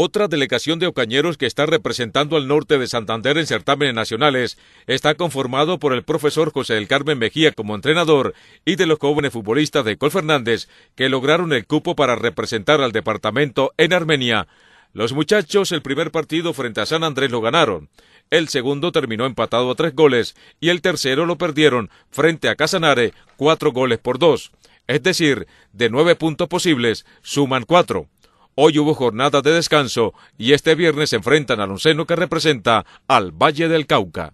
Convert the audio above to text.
Otra delegación de ocañeros que está representando al norte de Santander en certámenes nacionales está conformado por el profesor José del Carmen Mejía como entrenador y de los jóvenes futbolistas de Col Fernández que lograron el cupo para representar al departamento en Armenia. Los muchachos el primer partido frente a San Andrés lo ganaron, el segundo terminó empatado a tres goles y el tercero lo perdieron frente a Casanare cuatro goles por dos. Es decir, de nueve puntos posibles suman cuatro. Hoy hubo jornada de descanso y este viernes se enfrentan al onceno que representa al Valle del Cauca.